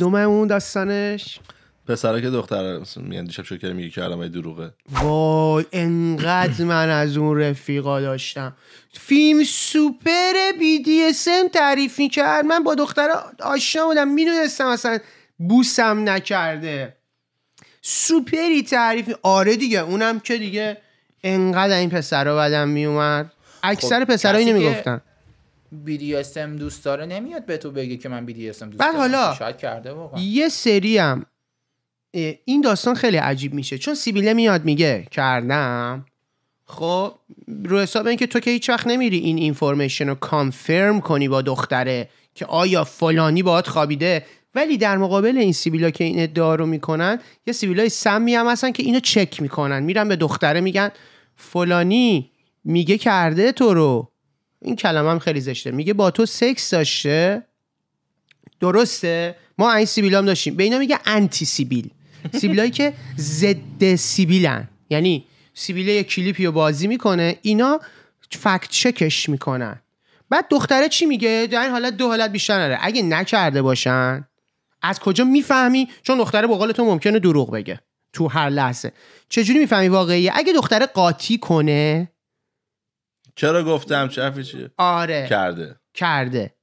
کدومه اون داستانش پسرا که دختر میگن دیشب شکر میگه که دروغه وای انقدر من از اون رفیقا داشتم فیلم سوپر بی دی اسم تعریف میکرد من با دختر آشنا بودم میدونستم اصلا بوسم نکرده سوپری تعریف آره دیگه اونم که دیگه انقدر این پسرا بدم میومد خب، اکثر خب پسرا اینو میگفتن ام دوست داره نمیاد به تو بگه که من ام دوست دارم حالا شاید کرده واقعا یه سری هم این داستان خیلی عجیب میشه چون سیبیله میاد میگه کردم خب رو حساب اینکه تو که هیچ وقت نمیری این اینفورمیشن رو کانفرم کنی با دختره که آیا فلانی باهات خوابیده ولی در مقابل این سیبیلا که این ادعا رو میکنن یه سیبیلای سمی هم هستن که اینو چک میکنن میرن به دختره میگن فلانی میگه کرده تو رو این کلمه هم خیلی زشته میگه با تو سکس داشته درسته ما این سیبیل هم داشتیم به اینا میگه انتی سیبیل سیبیلایی که ضد سیبیلن یعنی سیبیل یه کلیپی رو بازی میکنه اینا فکت چکش میکنن بعد دختره چی میگه در این حالت دو حالت بیشتر نره اگه نکرده باشن از کجا میفهمی چون دختره با قول تو ممکنه دروغ بگه تو هر لحظه چجوری میفهمی واقعیه اگه دختره قاطی کنه چرا گفتم چفی چیه آره کرده کرده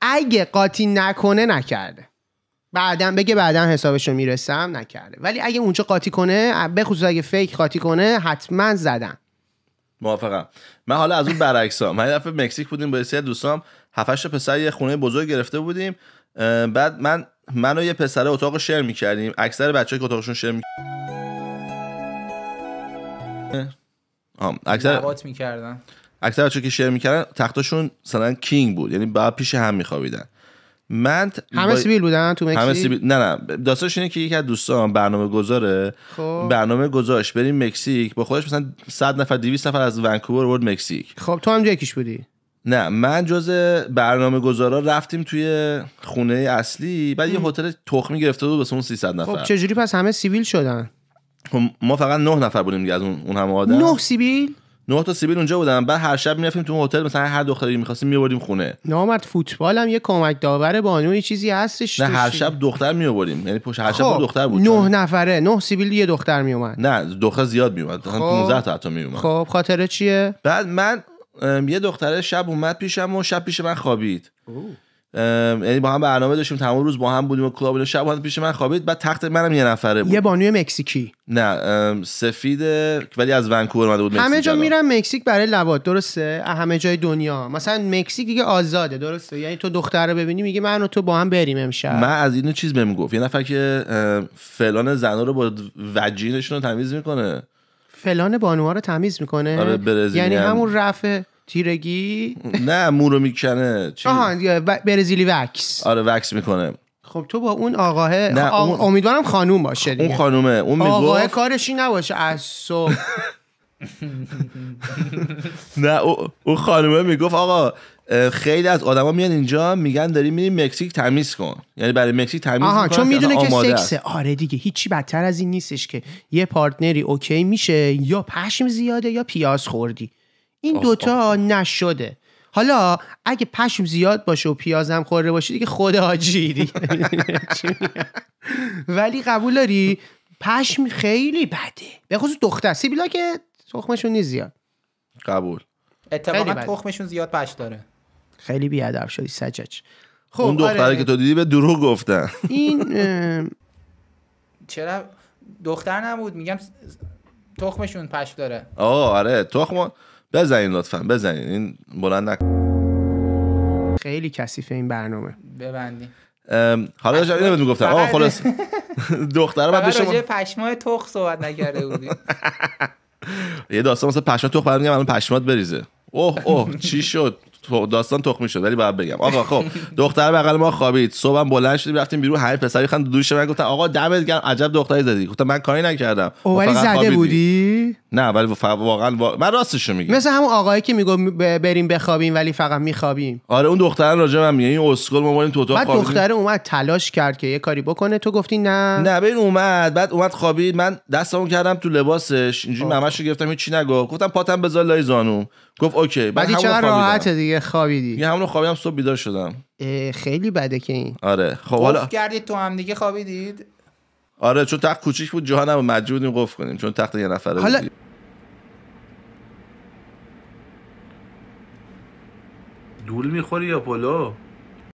اگه قاطی نکنه نکرده بعدا بگه بعدا حسابشو میرسم نکرده ولی اگه اونجا قاطی کنه به خصوص اگه فیک قاطی کنه حتما زدم موافقم من حالا از اون برعکس ها من دفعه مکزیک بودیم با یه دوستام هفتش پسر یه خونه بزرگ گرفته بودیم بعد من من و یه پسر اتاق شیر میکردیم اکثر بچه که اتاقشون شیر میکردیم اکثر نبات میکردن اکثر بچه که شیر میکردن تختاشون مثلا کینگ بود یعنی بعد پیش هم میخوابیدن من همه با... سیبیل بودن تو مکزیک همه نه نه داستانش اینه که یکی از دوستان برنامه گذاره خب. برنامه گذاشت بریم مکزیک با خودش مثلا 100 نفر 200 نفر از ونکوور برد مکزیک خب تو هم یکیش بودی نه من جز برنامه گذارا رفتیم توی خونه اصلی بعد یه هتل تخمی گرفته بود بس اون 300 خب، نفر خب چجوری پس همه سیویل شدن خب ما فقط نه نفر بودیم دیگه از اون اون هم آدم نه سیبیل نه تا سیبیل اونجا بودن بعد هر شب میرفتیم تو هتل مثلا هر دختری میخواستیم میبردیم خونه نامرد فوتبال هم یه کمک داور بانوی چیزی هستش نه هر شب دختر میبردیم یعنی پشت هر شب خب، دختر بود نه نفره نه سیبیل یه دختر میومد نه دختر زیاد میومد مثلا 15 خب. تا میومد خب خاطره چیه بعد من یه دختره شب اومد پیشم و شب پیش من خوابید یعنی با هم برنامه داشتیم تمام روز با هم بودیم و کلاب شب بود پیش من خوابید بعد تخت منم یه نفره بود یه بانوی مکزیکی نه سفید ولی از ونکوور اومده بود همه جا میرن مکزیک برای لوات درسته همه جای دنیا مثلا مکزیک دیگه آزاده درسته یعنی تو دختر رو ببینی میگه من و تو با هم بریم امشب من از اینو چیز بهم گفت یه نفر که فلان زنا رو با وجینشون رو تمیز میکنه فلان بانوها رو تمیز میکنه آره، یعنی همون رفه تیرگی نه مو رو میکنه آها برزیلی وکس آره وکس میکنه خب تو با اون آقاه نه امیدوارم خانوم باشه دیگه. اون خانومه اون میگو آقاه کارشی نباشه صبح نه اون خانومه میگفت آقا خیلی از آدما میان اینجا میگن داری میری مکزیک تمیز کن یعنی برای مکزیک تمیز آها چون میدونه که سکس آره دیگه هیچی بدتر از این نیستش که یه پارتنری اوکی میشه یا پشم زیاده یا پیاز خوردی این دوتا نشده حالا اگه پشم زیاد باشه و پیازم خورده باشه دیگه خدا جیری ولی قبول داری پشم خیلی بده به خصوص دختر سیبیلا که تخمشون نیست زیاد قبول اتفاقا تخمشون زیاد پش داره خیلی بیادب شدی سجج خب اون دختره آره. که تو دیدی به درو گفتن این چرا دختر نبود میگم تخمشون پش داره آه آره تخم بزنین لطفا بزنین این بلند نکن خیلی کثیفه این برنامه ببندیم حالا داشتم اینو میگفتم آقا خلاص دختر بعد شما پشمای تخ صحبت نکرده بودی یه داستان مثلا پشمای تخ برمیگم میگم الان پشمات بریزه اوه اوه چی شد داستان تخمی شد ولی باید بگم آقا خب دختر بغل ما خوابید صبح بلند شدیم رفتیم بیرون همین پسری خند دوش من گفتن آقا دمت گرم عجب دختری زدی گفتم من کاری نکردم ولی زده بودی نه ولی واقعا من راستشو میگم مثل همون آقایی که میگو بریم بخوابیم ولی فقط میخوابیم آره اون دختر راجع من میگه این اسکل ما باید تو اتاق بعد دختره اومد تلاش کرد که یه کاری بکنه تو گفتی نه نه ببین اومد بعد اومد خوابید من دستمو کردم تو لباسش اینجوری ممشو گرفتم چی نگفت گفتم پاتم بذار لای زانوم گفت اوکی بعد چقدر راحت دیگه خوابیدی یه همون خوابیدم صبح بیدار شدم خیلی بده که این آره خب حالا تو هم دیگه خوابیدید آره چون تخت کوچیک بود جهان هم مجبور بودیم قفل کنیم چون تخت یه نفره حالا... بودیم. دول میخوری یا پلو